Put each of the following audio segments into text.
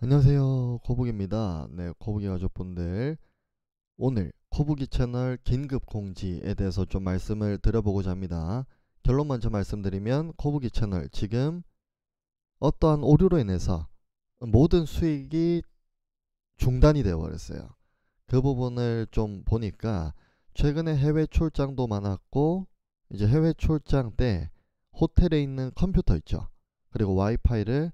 안녕하세요 거북입니다 네 거북이 가족분들 오늘 거북이 채널 긴급 공지에 대해서 좀 말씀을 드려보고자 합니다 결론 먼저 말씀드리면 거북이 채널 지금 어떠한 오류로 인해서 모든 수익이 중단이 되어 버렸어요 그 부분을 좀 보니까 최근에 해외 출장도 많았고 이제 해외 출장 때 호텔에 있는 컴퓨터 있죠 그리고 와이파이를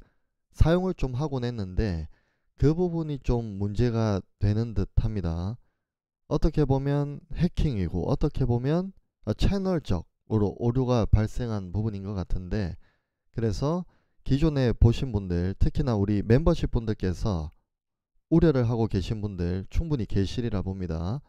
사용을 좀 하곤 했는데 그 부분이 좀 문제가 되는 듯 합니다. 어떻게 보면 해킹이고 어떻게 보면 어, 채널적으로 오류가 발생한 부분인 것 같은데 그래서 기존에 보신 분들 특히나 우리 멤버십 분들께서 우려를 하고 계신 분들 충분히 계시리라 봅니다.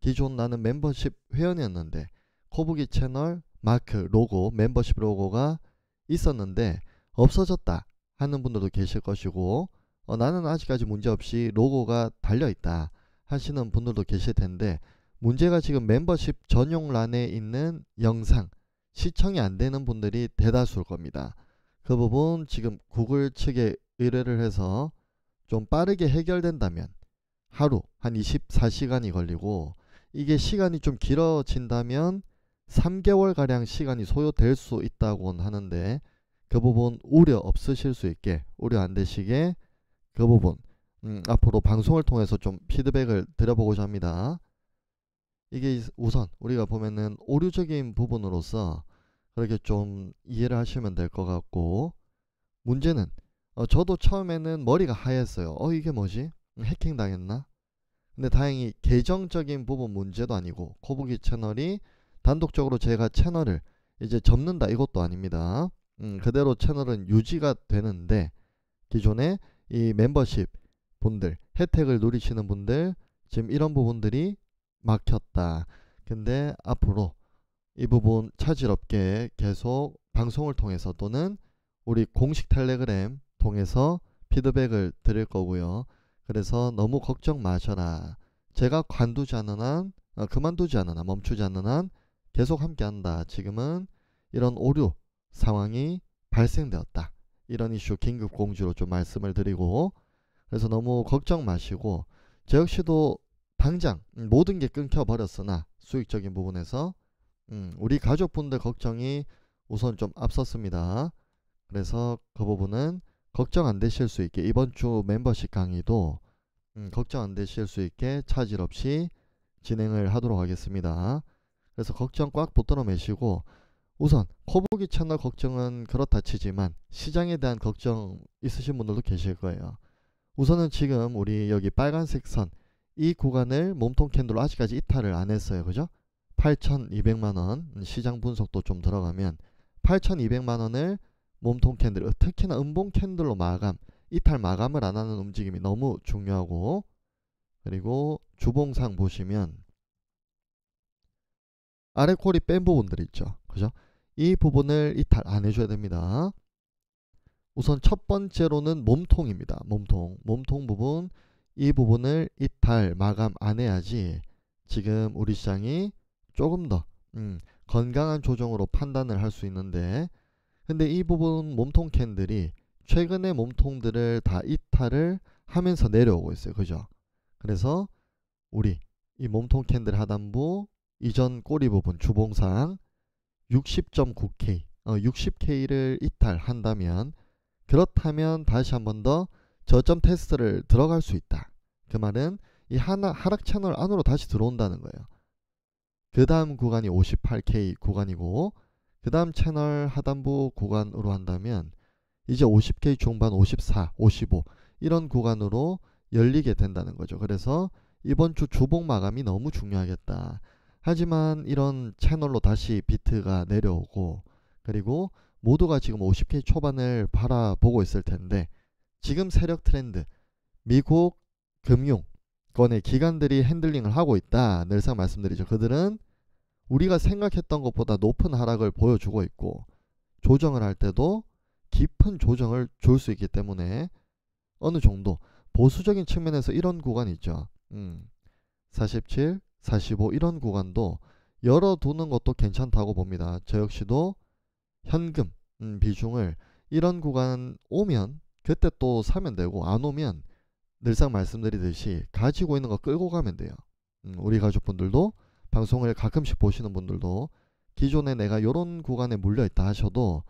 기존 나는 멤버십 회원이었는데 코북이 채널 마크 로고 멤버십 로고가 있었는데 없어졌다 하는 분들도 계실 것이고 어, 나는 아직까지 문제없이 로고가 달려있다 하시는 분들도 계실 텐데 문제가 지금 멤버십 전용란에 있는 영상 시청이 안 되는 분들이 대다수일 겁니다. 그 부분 지금 구글 측에 의뢰를 해서 좀 빠르게 해결된다면 하루 한 24시간이 걸리고 이게 시간이 좀 길어진다면 3개월 가량 시간이 소요될 수 있다고 하는데 그 부분 우려 없으실 수 있게 우려 안 되시게 그 부분 음, 앞으로 방송을 통해서 좀 피드백을 드려보고자 합니다. 이게 우선 우리가 보면은 오류적인 부분으로서 그렇게 좀 이해를 하시면 될 것 같고 문제는 어, 저도 처음에는 머리가 하였어요. 어 이게 뭐지? 음, 해킹 당했나? 근데 다행히 계정적인 부분 문제도 아니고 코보기 채널이 단독적으로 제가 채널을 이제 접는다 이것도 아닙니다. 음, 그대로 채널은 유지가 되는데 기존에 이 멤버십 분들 혜택을 누리시는 분들 지금 이런 부분들이 막혔다. 근데 앞으로 이 부분 차질 없게 계속 방송을 통해서 또는 우리 공식 텔레그램 통해서 피드백을 드릴 거고요. 그래서 너무 걱정 마셔라. 제가 관두지 않는 한, 어, 그만두지 않는 한, 멈추지 않는 한 계속 함께 한다. 지금은 이런 오류, 상황이 발생되었다. 이런 이슈 긴급 공지로 좀 말씀을 드리고 그래서 너무 걱정 마시고 저 역시도 당장 모든 게 끊겨 버렸으나 수익적인 부분에서 음, 우리 가족분들 걱정이 우선 좀 앞섰습니다. 그래서 그 부분은 걱정 안 되실 수 있게 이번 주 멤버십 강의도 음, 걱정 안 되실 수 있게 차질 없이 진행을 하도록 하겠습니다. 그래서 걱정 꽉 붙들어 매시고 우선 코보기 채널 걱정은 그렇다 치지만 시장에 대한 걱정 있으신 분들도 계실 거예요. 우선은 지금 우리 여기 빨간색 선 이 구간을 몸통 캔들로 아직까지 이탈을 안 했어요. 그죠? 8,200만원 시장 분석도 좀 들어가면 8,200만원을 몸통 캔들 특히나 음봉 캔들로 마감 이탈 마감을 안 하는 움직임이 너무 중요하고 그리고 주봉상 보시면 아래 콜이 뺀 부분들 있죠. 그죠? 이 부분을 이탈 안 해줘야 됩니다. 우선 첫 번째로는 몸통입니다. 몸통. 몸통 부분. 이 부분을 이탈, 마감 안 해야지 지금 우리 시장이 조금 더 음, 건강한 조정으로 판단을 할 수 있는데 근데 이 부분 몸통 캔들이 최근에 몸통들을 다 이탈을 하면서 내려오고 있어요. 그죠? 그래서 우리 이 몸통 캔들 하단부 이전 꼬리 부분 주봉상 60.9K, 어, 60K를 이탈한다면 그렇다면 다시 한 번 더 저점 테스트를 들어갈 수 있다. 그 말은 이 하나 하락 채널 안으로 다시 들어온다는 거예요. 그 다음 구간이 58K 구간이고 그 다음 채널 하단부 구간으로 한다면 이제 50K 중반 54, 55 이런 구간으로 열리게 된다는 거죠. 그래서 이번 주 주봉 마감이 너무 중요하겠다. 하지만 이런 채널로 다시 비트가 내려오고 그리고 모두가 지금 50K 초반을 바라보고 있을 텐데 지금 세력 트렌드 미국 금융권의 기관들이 핸들링을 하고 있다 늘상 말씀드리죠 그들은 우리가 생각했던 것보다 높은 하락을 보여주고 있고 조정을 할 때도 깊은 조정을 줄 수 있기 때문에 어느 정도 보수적인 측면에서 이런 구간이 있죠 음, 47 45 이런 구간도 열어두는 것도 괜찮다고 봅니다. 저 역시도 현금 음, 비중을 이런 구간 오면 그때 또 사면 되고 안 오면 늘상 말씀드리듯이 가지고 있는 거 끌고 가면 돼요. 음, 우리 가족분들도 방송을 가끔씩 보시는 분들도 기존에 내가 이런 구간에 물려있다 하셔도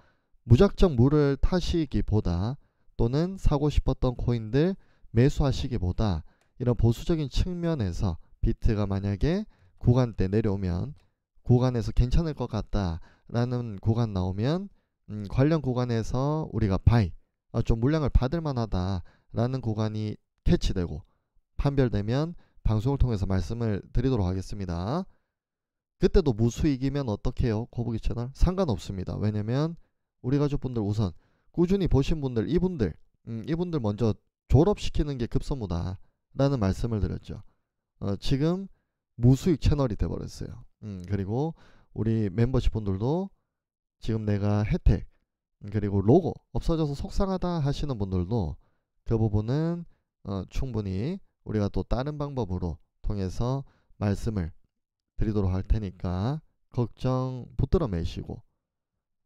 무작정 물을 타시기보다 또는 사고 싶었던 코인들 매수하시기보다 이런 보수적인 측면에서 비트가 만약에 구간때 내려오면 구간에서 괜찮을 것 같다라는 구간 나오면 음, 관련 구간에서 우리가 바이 아, 좀 물량을 받을 만하다라는 구간이 캐치되고 판별되면 방송을 통해서 말씀을 드리도록 하겠습니다. 그때도 무수익이면 어떡해요 거북이 채널 상관없습니다. 왜냐면 우리 가족분들 우선 꾸준히 보신 분들 이분들 음, 이분들 먼저 졸업시키는 게 급선무다라는 말씀을 드렸죠. 어, 지금 무수익 채널이 돼버렸어요. 음, 그리고 우리 멤버십 분들도 지금 내가 혜택 음, 그리고 로고 없어져서 속상하다 하시는 분들도 그 부분은 어, 충분히 우리가 또 다른 방법으로 통해서 말씀을 드리도록 할 테니까 걱정 붙들어 매시고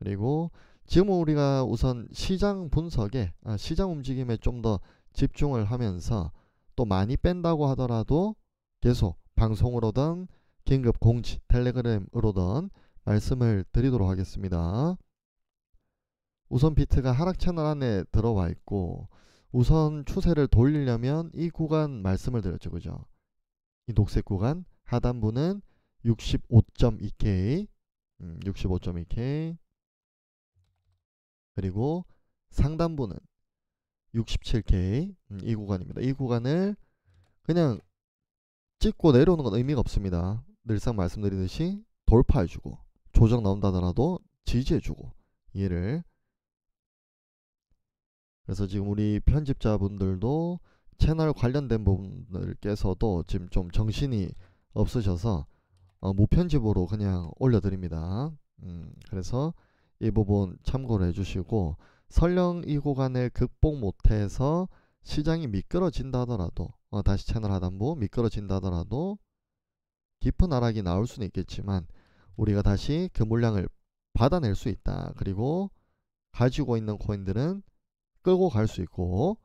그리고 지금 우리가 우선 시장 분석에 아, 시장 움직임에 좀 더 집중을 하면서 또 많이 뺀다고 하더라도 계속 방송으로든 긴급 공지 텔레그램으로든 말씀을 드리도록 하겠습니다. 우선 비트가 하락 채널 안에 들어와 있고 우선 추세를 돌리려면 이 구간 말씀을 드렸죠. 그죠? 이 녹색 구간 하단부는 65.2K 음, 65.2K 그리고 상단부는 67K 음, 이 구간입니다. 이 구간을 그냥 찍고 내려오는 건 의미가 없습니다. 늘상 말씀드리듯이 돌파해주고 조정 나온다더라도 지지해주고 이해를 그래서 지금 우리 편집자분들도 채널 관련된 부분들께서도 지금 좀 정신이 없으셔서 어, 무편집으로 그냥 올려드립니다. 음, 그래서 이 부분 참고를 해주시고 설령 이 구간을 극복 못해서 시장이 미끄러진다 하더라도 어, 다시 채널 하단부 뭐 미끄러진다 하더라도 깊은 하락이 나올 수는 있겠지만 우리가 다시 그 물량을 받아낼 수 있다. 그리고 가지고 있는 코인들은 끌고 갈 수 있고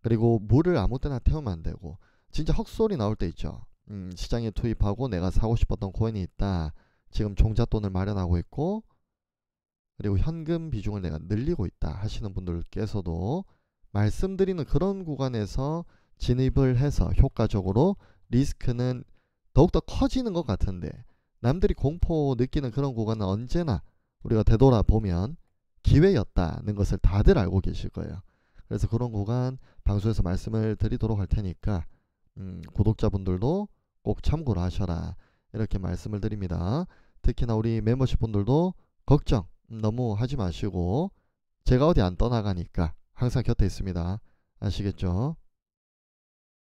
그리고 물을 아무 때나 태우면 안 되고 진짜 헛소리 나올 때 있죠. 음, 시장에 투입하고 내가 사고 싶었던 코인이 있다. 지금 종잣돈을 마련하고 있고 그리고 현금 비중을 내가 늘리고 있다 하시는 분들께서도 말씀드리는 그런 구간에서 진입을 해서 효과적으로 리스크는 더욱더 커지는 것 같은데 남들이 공포 느끼는 그런 구간은 언제나 우리가 되돌아보면 기회였다는 것을 다들 알고 계실 거예요. 그래서 그런 구간 방송에서 말씀을 드리도록 할 테니까 음, 구독자분들도 꼭 참고를 하셔라 이렇게 말씀을 드립니다. 특히나 우리 멤버십 분들도 걱정 너무 하지 마시고 제가 어디 안 떠나가니까 항상 곁에 있습니다. 아시겠죠?